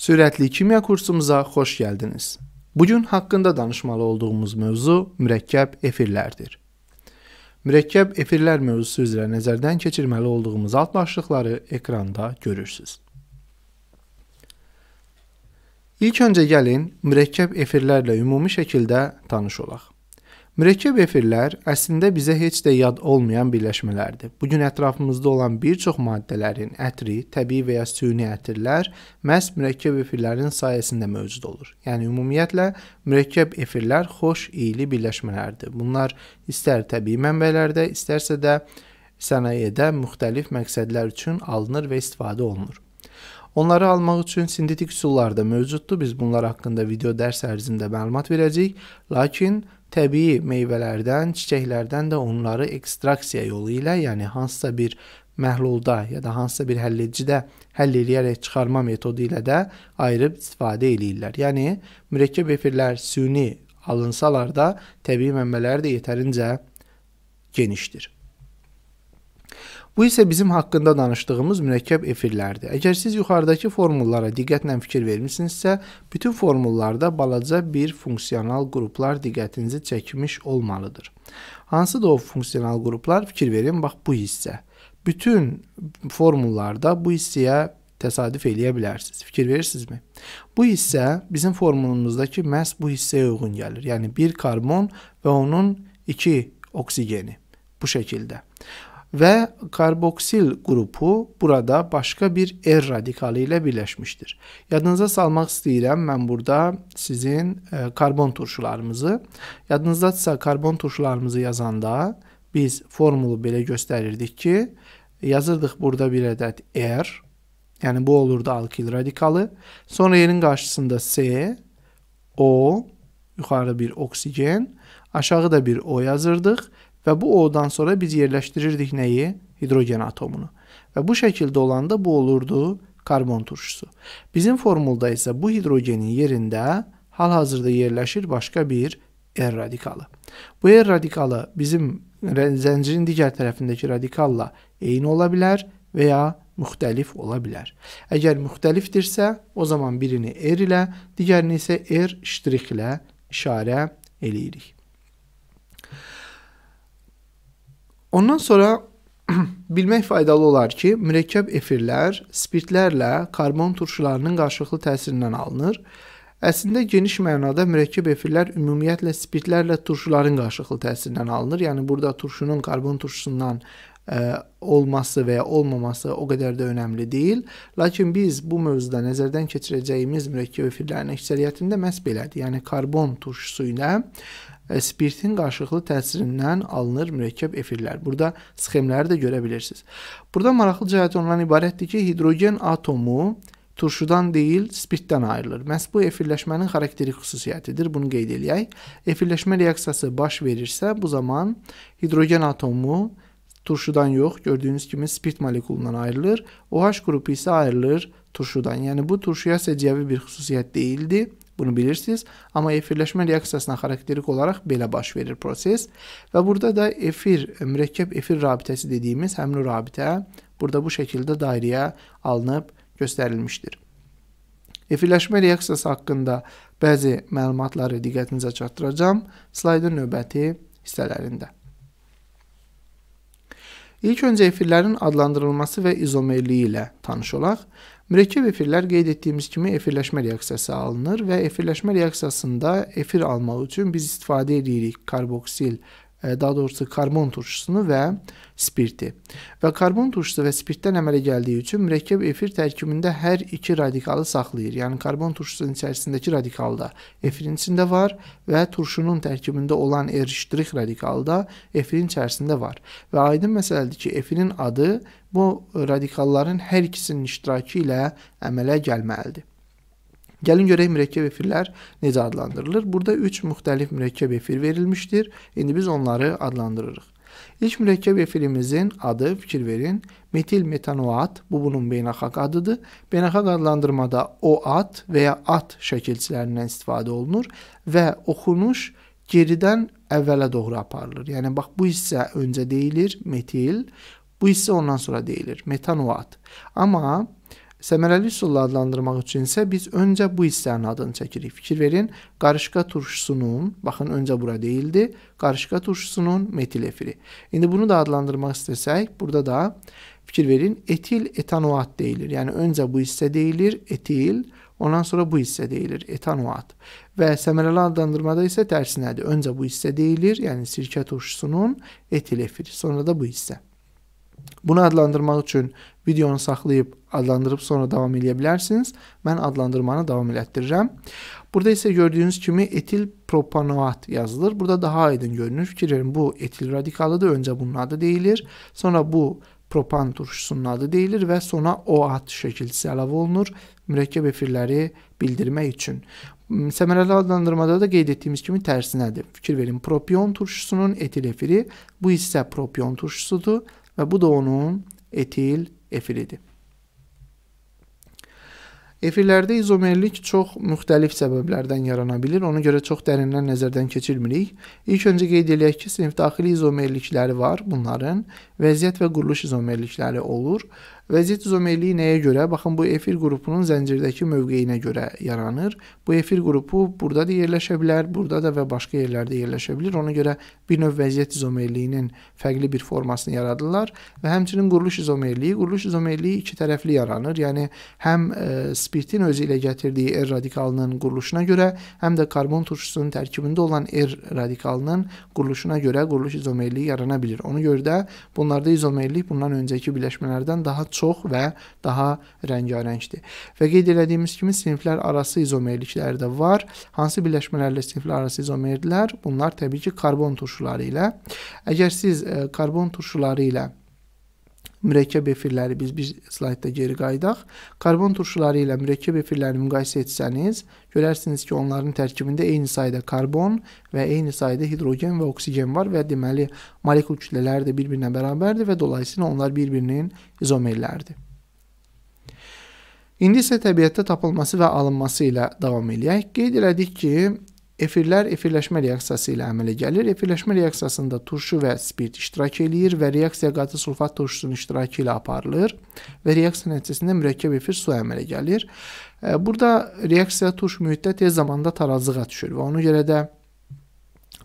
Sürətli kimya kursumuza xoş gəldiniz. Bu gün haqqında danışmalı olduğumuz mövzu mürəkkəb efirlərdir. Mürəkkəb efirlər mövzusu üzrə nəzərdən keçirməli olduğumuz alt başlıqları ekranda görürsüz. İlk öncə gəlin mürəkkəb efirlərlə ümumi şəkildə tanış olaq. Mürəkkəb efirlər əslində bizə heç də yad olmayan birləşmələrdir. Bu gün ətrafımızda olan bir çox maddələrin ətri, təbii və ya süni ətirlər məhz mürəkkəb efirlərin sayəsində mövcud olur. Yəni ümumiyyətlə mürəkkəb efirlər xoş iyili birləşmələrdir. Bunlar istər təbii mənbələrdə, istərsə də sənayedə müxtəlif məqsədlər üçün alınır və istifadə olunur. Onları almaq üçün sintetik üsullar da mövcuddur. Biz bunlar haqqında video dərs ərzində məlumat verəcəyik. Lakin təbii meyvələrdən, çiçəklərdən də onları ekstraksiya yolu ilə, yəni hansısa bir məhlulda ya da hansısa bir həlledicidə həll eləyərək çıxarma metodu ilə də ayırıb istifadə eləyirlər. Yəni mürəkkəb efirlər süni alınsalar da təbii mənbələri də yetərincə genişdir. Bu isə bizim haqqında danışdığımız mürəkkəb efirlərdir. Əgər siz yuxarıdakı formullara diqqətlə fikir vermisinizsə, bütün formullarda balaca bir funksional qruplar diqqətinizi çəkmiş olmalıdır. Hansı da o funksional qruplar? Fikir verin, bax bu hissə. Bütün formullarda bu hissəyə təsadüf eləyə bilərsiniz. Fikir verirsinizmi? Bu hissə bizim formulumuzdakı məhz bu hissəyə uyğun gəlir. Yəni bir karbon və onun 2 oksigeni bu şəkildə ve karboksil qrupu burada başqa bir R radikalı ilə birləşmişdir. Yadınıza salmaq istəyirəm, mən burada sizin e, karbon turşularımızı, yadınızdadsa karbon turşularımızı yazanda biz formulu belə göstərirdik ki, yazırdıq burada bir ədəd R, yəni bu olurdu alkil radikalı, sonra yerin qarşısında S, O, yuxarı bir oksigen, aşağı da bir O yazırdıq Və bu O-dan sonra biz yerləşdirirdik nəyi? Hidrogen atomunu. Və bu şəkildə olanda bu olurdu karbon turşusu. Bizim formulda isə bu hidrogenin yerində hal-hazırda yerləşir başqa bir R radikalı. Bu R radikalı bizim zəncirin digər tərəfindəki radikalla eyni ola bilər və ya müxtəlif ola bilər. Əgər müxtəlifdirsə, o zaman birini R ilə, digərini isə R' ilə işarə eləyirik. Ondan sonra bilmək faydalı olar ki, mürəkkəb efirlər spirtlərlə karbon turşularının qarşılıqlı təsirindən alınır. Əslində geniş mənada mürəkkəb efirlər ümumiyyətlə spirtlərlə turşuların qarşılıqlı təsirindən alınır. Yəni burada turşunun karbon turşusundan ə, e, olması və ya olmaması o qədər də önəmli deyil. Lakin biz bu mövzuda nəzərdən keçirəcəyimiz mürəkkəb efirlərin əksəriyyətində məhz belədir. Yəni karbon turşusu ilə spirtin qarşılıqlı təsirindən alınır mürəkkəb efirlər. Burada sxemləri də görə bilirsiniz. Burada maraqlı cəhət ondan ibarətdir ki, hidrogen atomu turşudan deyil, spirtdən ayrılır. Məhz bu efirləşmənin xarakterik xüsusiyyətidir. Bunu qeyd eləyək. Efirləşmə reaksiyası baş verirsə, bu zaman hidrogen atomu turşudan yox, gördüyünüz kimi spirt molekulundan ayrılır. OH qrupu isə ayrılır turşudan. Yəni bu turşuya səciyyəvi bir xüsusiyyət deyildi. Bunu bilirsiniz, amma efirləşmə reaksiyasına xarakterik olaraq belə baş verir proses və burada da efir, mürəkkəb efir rabitəsi dediyimiz həmin o rabitə burada bu şəkildə dairəyə alınıb göstərilmişdir. Efirləşmə reaksiyası haqqında bəzi məlumatları diqqətinizə çatdıracağam. Slaydın növbəti hissələrində. İlk öncə efirlərin adlandırılması və izomerliyi ilə tanış olaq. Mürəkkəb efirlər qeyd etdiyimiz kimi efirləşmə reaksiyası alınır və efirləşmə reaksiyasında efir almaq üçün biz istifadə edirik karboksil E, daha doğrusu karbon turşusunu və spirti. Və karbon turşusu və spirtdən əmələ gəldiyi üçün mürəkkəb efir tərkibində hər iki radikalı saxlayır. Yəni karbon turşusunun içərisindəki radikal da efirin içində var və turşunun tərkibində olan eriştirik radikalı da efirin içərisində var. Və aydın məsələdir ki, efirin adı bu radikalların hər ikisinin iştirakı ilə əmələ gəlməlidir. Gəlin görək mürəkkəb efirlər necə adlandırılır. Burada 3 müxtəlif mürəkkəb efir verilmişdir. İndi biz onları adlandırırıq. İlk mürəkkəb efirimizin adı, fikir verin, metil metanoat, bu bunun beynəlxalq adıdır. Beynəlxalq adlandırmada OAT və ya AT şəkilçilərindən istifadə olunur və oxunuş geridən əvvələ doğru aparılır. Yəni bax bu hissə öncə deyilir metil, bu hissə ondan sonra deyilir metanoat. Amma Səmərəli üsulla adlandırmaq üçün isə biz öncə bu hissənin adını çəkirik. Fikir verin, qarışqa turşusunun, baxın öncə bura deyildi, qarışqa turşusunun metil efiri. İndi bunu da adlandırmaq istəsək, burada da fikir verin, etil etanoat deyilir. Yəni öncə bu hissə deyilir, etil, ondan sonra bu hissə deyilir, etanoat. Və səmərəli adlandırmada isə tərsinədir. Öncə bu hissə deyilir, yəni sirkə turşusunun etil efiri, sonra da bu hissə. Bunu adlandırmaq üçün videonu saxlayıb adlandırıb sonra davam edə bilərsiniz. Mən adlandırmanı davam elətdirirəm. Burada isə gördüyünüz kimi etil propanoat yazılır. Burada daha aydın görünür. Fikirlərim bu etil radikalıdır. Öncə bunun adı deyilir. Sonra bu propan turşusunun adı deyilir və sona OAT şəkilcisi əlavə olunur mürəkkəb efirləri bildirmək üçün. Səmərəli adlandırmada da qeyd etdiyimiz kimi tərsinədir. Fikir verin, propion turşusunun etil efiri, bu isə propion turşusudur Və bu da onun etil efiridir. Efirlərdə izomerlik çox müxtəlif səbəblərdən yarana bilir. Ona görə çox dərindən nəzərdən keçirmirik. İlk öncə qeyd eləyək ki, sinif daxili izomerlikləri var bunların. Vəziyyət və quruluş izomerlikləri olur. Vəziyet izomərliyi nəyə görə? Baxın, bu efir qrupunun zəncirdəki mövqeyinə görə yaranır. Bu efir qrupu burada da yerləşə bilər, burada da və başqa yerlərdə yerləşə bilir. Ona görə bir növ vəziyet izomerliyinin fərqli bir formasını yaradırlar və həmçinin quruluş izomerliyi, quruluş izomerliyi iki tərəfli yaranır. Yəni həm e, spirtin özü ilə gətirdiyi R radikalının quruluşuna görə, həm də karbon turşusunun tərkibində olan R radikalının quruluşuna görə quruluş izomerliyi yarana bilir. Ona görə də bunlarda izomerlik bundan öncəki birləşmələrdən daha çox çox və daha rəngarəngdir. Və qeyd elədiyimiz kimi siniflər arası izomerliklər də var. Hansı birləşmələrlə siniflər arası izomerlər? Bunlar təbii ki, karbon turşuları ilə. Əgər siz e, karbon turşuları ilə mürəkkəb efirləri biz bir slaydda geri qayıdaq. Karbon turşuları ilə mürəkkəb efirləri müqayisə etsəniz, görərsiniz ki, onların tərkibində eyni sayda karbon və eyni sayda hidrogen və oksigen var və deməli molekul kütlələri də bir-birinə bərabərdir və dolayısıyla onlar bir-birinin izomerləridir. İndi isə təbiətdə tapılması və alınması ilə davam eləyək. Qeyd elədik ki, Efirlər efirləşmə reaksiyası ilə əmələ gəlir. Efirləşmə reaksiyasında turşu və spirt iştirak eləyir və reaksiya qatı sulfat turşusunun iştirakı ilə aparılır və reaksiya nəticəsində mürəkkəb efir su əmələ gəlir. E, burada reaksiya turş mühitdə tez zamanda tarazlığa düşür və ona görə də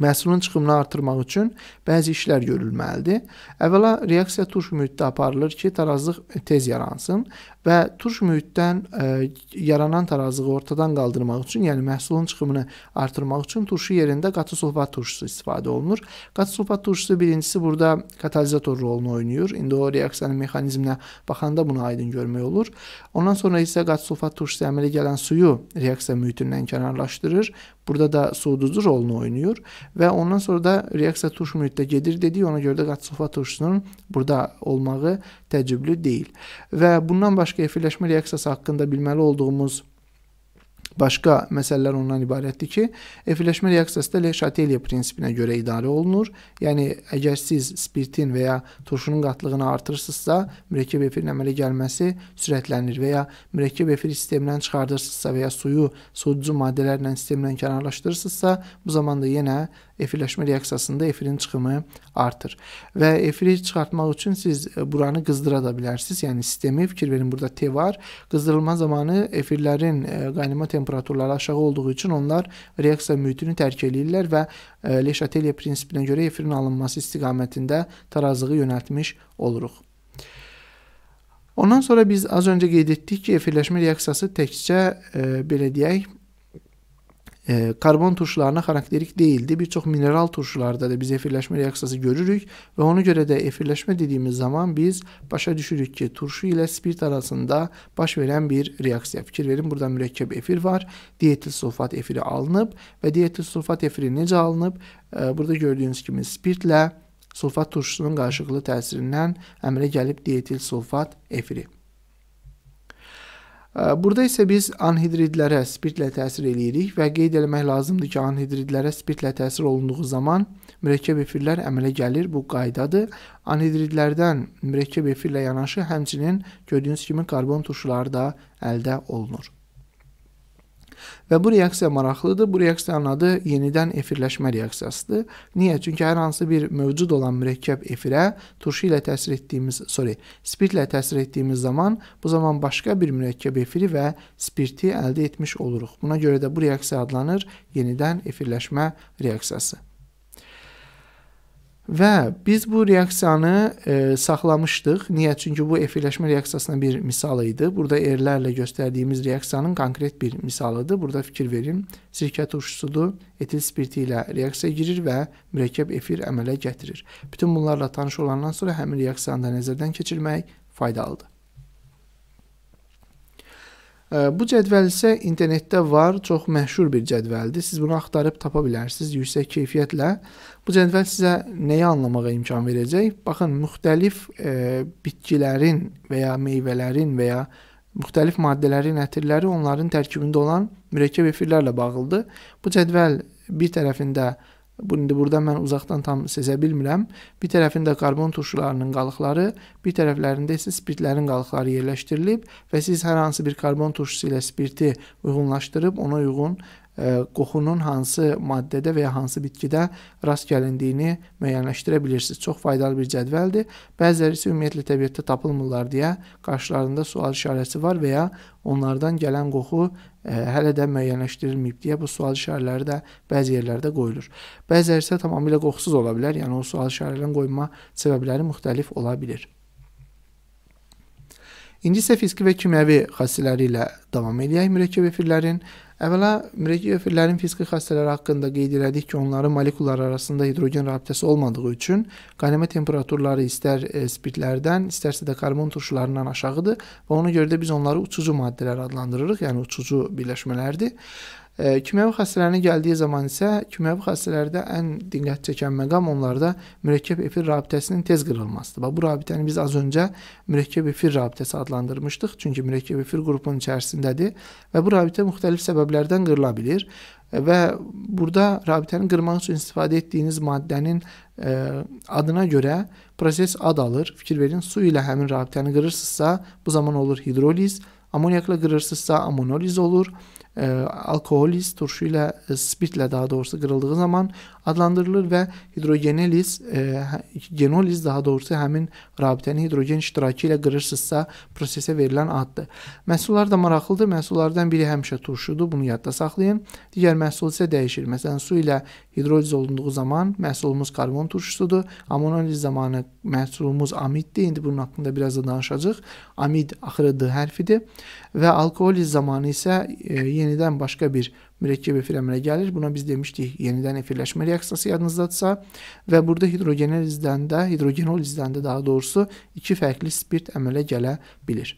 Məhsulun çıxımını artırmaq üçün bəzi işlər görülməlidir. Əvvəla reaksiya turş mühitdə aparılır ki, tarazlıq tez yaransın və turş mühitdən ə, e, yaranan tarazlığı ortadan qaldırmaq üçün, yəni məhsulun çıxımını artırmaq üçün turşu yerində qatı sulfat turşusu istifadə olunur. Qatı sulfat turşusu birincisi burada katalizator rolunu oynayır. İndi o reaksiyanın mexanizminə baxanda bunu aydın görmək olur. Ondan sonra isə qatı sulfat turşusu əmələ gələn suyu reaksiya mühitindən kənarlaşdırır. Burada da soğuducu rolunu oynayır və ondan sonra da reaksiya turş mühitdə gedir dedik. Ona görə də qat sulfat turşusunun burada olmağı təcrübli deyil. Və bundan başqa efirləşmə reaksiyası haqqında bilməli olduğumuz Başqa məsələlər ondan ibarətdir ki, efirləşmə reaksiyası da Le Chatelier prinsipinə görə idarə olunur. Yəni əgər siz spirtin və ya turşunun qatlığını artırırsınızsa, mürəkkəb efirin əmələ gəlməsi sürətlənir və ya mürəkkəb efir sistemdən çıxardırsınızsa və ya suyu soyuducu maddələrlə sistemdən kənarlaşdırırsınızsa, bu zaman da yenə efirləşmə reaksiyasında efirin çıxımı artır. Və efiri çıxartmaq üçün siz e, buranı qızdıra da bilərsiniz. Yəni sistemi fikir verin burada T var. Qızdırılma zamanı efirlərin e, qaynama temperaturları aşağı olduğu üçün onlar reaksiya mühitini tərk eləyirlər və e, Le Chatelier prinsipinə görə efirin alınması istiqamətində tarazlığı yönəltmiş oluruq. Ondan sonra biz az öncə qeyd etdik ki, efirləşmə reaksiyası təkcə e, belə deyək, e, karbon turşularına xarakterik deyildi. Bir çox mineral turşularda da biz efirləşmə reaksiyası görürük və ona görə də efirləşmə dediyimiz zaman biz başa düşürük ki, turşu ilə spirt arasında baş verən bir reaksiya. Fikir verin, burada mürəkkəb efir var. Dietil sulfat efiri alınıb və dietil sulfat efiri necə alınıb? E, burada gördüyünüz kimi spirtlə sulfat turşusunun qarşılıqlı təsirindən əmələ gəlib dietil sulfat efiri. Burada isə biz anhidridlərə spirtlə təsir eləyirik və qeyd eləmək lazımdır ki, anhidridlərə spirtlə təsir olunduğu zaman mürəkkəb efirlər əmələ gəlir. Bu qaydadır. Anhidridlərdən mürəkkəb efirlə yanaşı həmçinin gördüyünüz kimi karbon turşuları da əldə olunur. Və bu reaksiya maraqlıdır. Bu reaksiyanın adı yenidən efirləşmə reaksiyasıdır. Niyə? Çünki hər hansı bir mövcud olan mürəkkəb efirə turşu ilə təsir etdiyimiz, sorry, spirtlə təsir etdiyimiz zaman bu zaman başqa bir mürəkkəb efiri və spirti əldə etmiş oluruq. Buna görə də bu reaksiya adlanır yenidən efirləşmə reaksiyası. Və biz bu reaksiyanı e, saxlamışdıq. Niyə? Çünki bu efirləşmə reaksiyasına bir misal idi. Burada erlərlə göstərdiyimiz reaksiyanın konkret bir misalıdır. Burada fikir verin. Sirkə turşusudur. Etil spirti ilə reaksiyaya girir və mürəkkəb efir əmələ gətirir. Bütün bunlarla tanış olandan sonra həmin reaksiyanı da nəzərdən keçirmək faydalıdır. Bu cədvəl isə internetdə var, çox məşhur bir cədvəldir. Siz bunu axtarıb tapa bilərsiniz yüksək keyfiyyətlə. Bu cədvəl sizə nəyi anlamağa imkan verəcək? Baxın, müxtəlif e, bitkilərin və ya meyvələrin və ya müxtəlif maddələrin ətirləri onların tərkibində olan mürəkkəb efirlərlə bağlıdır. Bu cədvəl bir tərəfində e, Bu indi burdan mən uzaqdan tam sezə bilmirəm. Bir tərəfində karbon turşularının qalıqları, bir tərəflərində isə spirtlərin qalıqları yerləşdirilib və siz hər hansı bir karbon turşusu ilə spirti uyğunlaşdırıb ona uyğun qoxunun hansı maddədə və ya hansı bitkidə rast gəlindiyini müəyyənləşdirə bilirsiniz. Çox faydalı bir cədvəldir. Bəziləri isə ümumiyyətlə təbiətdə tapılmırlar deyə qarşılarında sual işarəsi var və ya onlardan gələn qoxu e, hələ də müəyyənləşdirilməyib deyə bu sual işarələri də bəzi yerlərdə qoyulur. Bəziləri isə tamamilə qoxusuz ola bilər, yəni o sual işarələrini qoyma səbəbləri müxtəlif ola bilər. İndi isə fiziki və kimyəvi xassələri ilə davam edək mürəkkəb efirlərin. Əvvəla mürəkkəb efirlərin fiziki xassələri haqqında qeyd elədik ki, onların molekullar arasında hidrogen rabitəsi olmadığı üçün qaynama temperaturları istər e, spirtlərdən, istərsə də karbon turşularından aşağıdır və ona görə də biz onları uçucu maddələr adlandırırıq, yəni uçucu birləşmələrdir. Kimyəvi xəstələrinə gəldiyi zaman isə kimyəvi xəstələrdə ən diqqət çəkən məqam onlarda mürəkkəb efir rabitəsinin tez qırılmasıdır. Bax bu rabitəni biz az öncə mürəkkəb efir rabitəsi adlandırmışdıq. Çünki mürəkkəb efir qrupunun içərisindədir və bu rabitə müxtəlif səbəblərdən qırıla bilər və burada rabitəni qırmaq üçün istifadə etdiyiniz maddənin ə, e, adına görə proses ad alır. Fikir verin, su ilə həmin rabitəni qırırsınızsa, bu zaman olur hidroliz, amoniakla qırırsınızsa amonoliz olur e, alkoholiz turşuyla e, spirtlə daha doğrusu qırıldığı zaman adlandırılır və hidrogenoliz e, genoliz daha doğrusu həmin rabitəni hidrogen iştirakı ilə qırırsınızsa prosesə verilən addır. Məhsullar da maraqlıdır. Məhsullardan biri həmişə turşudur, bunu yadda saxlayın. Digər məhsul isə dəyişir. Məsələn, su ilə hidroliz olunduğu zaman məhsulumuz karbon turşusudur. Amonoliz zamanı məhsulumuz amiddir. İndi bunun haqqında biraz da danışacağıq. Amid axırı D hərfidir və alkoholiz zamanı isə e, yenidən başqa bir mürəkkəb efir əmələ gəlir. Buna biz demişdik, yenidən efirləşmə reaksiyası yadınızdadırsa və burada hidrogenolizdən də, hidrogenolizdən də daha doğrusu iki fərqli spirt əmələ gələ bilir.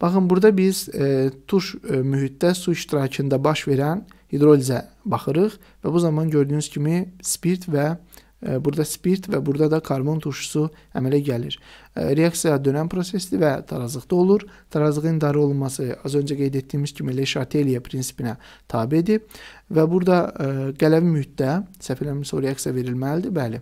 Baxın, burada biz e, tuş e, mühitdə su iştirakında baş verən hidrolizə baxırıq və bu zaman gördüyünüz kimi spirt və hidrolizə Burada spirt və burada da karbon turşusu əmələ gəlir. Reaksiya dönən prosesdir və tarazlıqda olur. Tarazlığın idarə olunması az öncə qeyd etdiyimiz kimi Leşarteliya prinsipinə tabedir və burada e, qələvi mühitdə səhv eləmirsə o reaksiya verilməlidir. Bəli.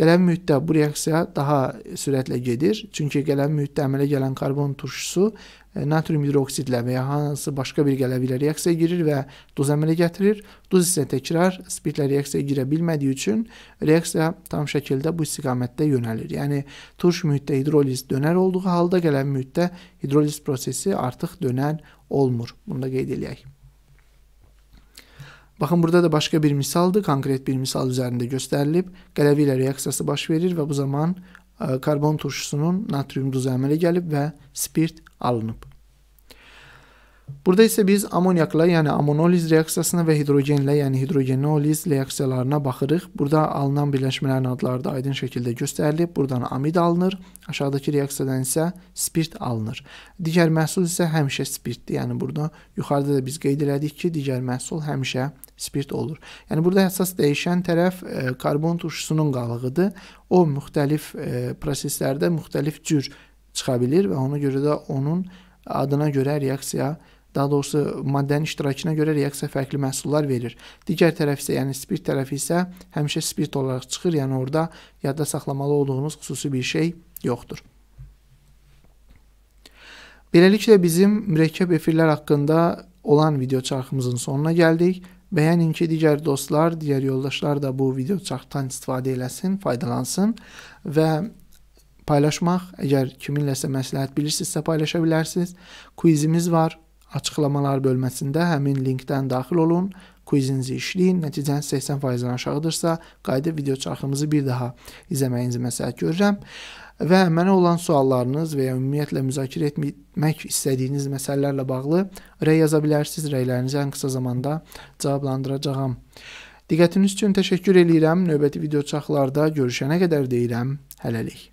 Qələvi mühitdə bu reaksiya daha sürətlə gedir. Çünki qələvi mühitdə əmələ gələn karbon turşusu E, natrium hidroksidlə və ya hansı başqa bir qələvi ilə reaksiyaya girir və duz əmələ gətirir. Duz isə təkrar spirtlə reaksiyaya girə bilmədiyi üçün reaksiya tam şəkildə bu istiqamətdə yönəlir. Yəni turş mühitdə hidroliz dönər olduğu halda qələvi mühitdə hidroliz prosesi artıq dönən olmur. Bunu da qeyd eləyək. Baxın burada da başqa bir misaldır, konkret bir misal üzərində göstərilib. Qələvi ilə reaksiyası baş verir və bu zaman karbon turşusunun natrium duzu əmələ gəlib və spirt alınıb. Burada isə biz amoniakla, yəni amonoliz reaksiyasına və hidrogenlə, yəni hidrogenoliz reaksiyalarına baxırıq. Burada alınan birləşmələrin adları da aydın şəkildə göstərilib. Buradan amid alınır, aşağıdakı reaksiyadan isə spirt alınır. Digər məhsul isə həmişə spirtdir. Yəni burada yuxarıda da biz qeyd elədik ki, digər məhsul həmişə spirt olur. Yəni burada əsas dəyişən tərəf e, karbon turşusunun qalığıdır. O müxtəlif e, proseslərdə müxtəlif cür çıxa bilir və ona görə də onun adına görə reaksiya daha doğrusu maddənin iştirakına görə reaksiya fərqli məhsullar verir. Digər tərəf isə, yəni spirt tərəfi isə həmişə spirt olaraq çıxır, yəni orada yadda saxlamalı olduğunuz xüsusi bir şey yoxdur. Beləliklə bizim mürəkkəb efirlər haqqında olan video çarxımızın sonuna gəldik. Bəyənin ki, digər dostlar, digər yoldaşlar da bu video çarxdan istifadə eləsin, faydalansın və paylaşmaq, əgər kiminləsə məsləhət bilirsinizsə paylaşa bilərsiniz. Quizimiz var. Açıqlamalar bölməsində həmin linkdən daxil olun, quizinizi işləyin. Nəticəniz 80%-dən aşağıdırsa, qayıdıb video çarxımızı bir daha izləməyinizi məsləhət görürəm və mənə olan suallarınız və ya ümumiyyətlə müzakirə etmək istədiyiniz məsələlərlə bağlı rəy yaza bilərsiniz. Rəylərinizi ən qısa zamanda cavablandıracağam. Diqqətiniz üçün təşəkkür eləyirəm. Növbəti video çaxlarda görüşənə qədər deyirəm. Hələlik.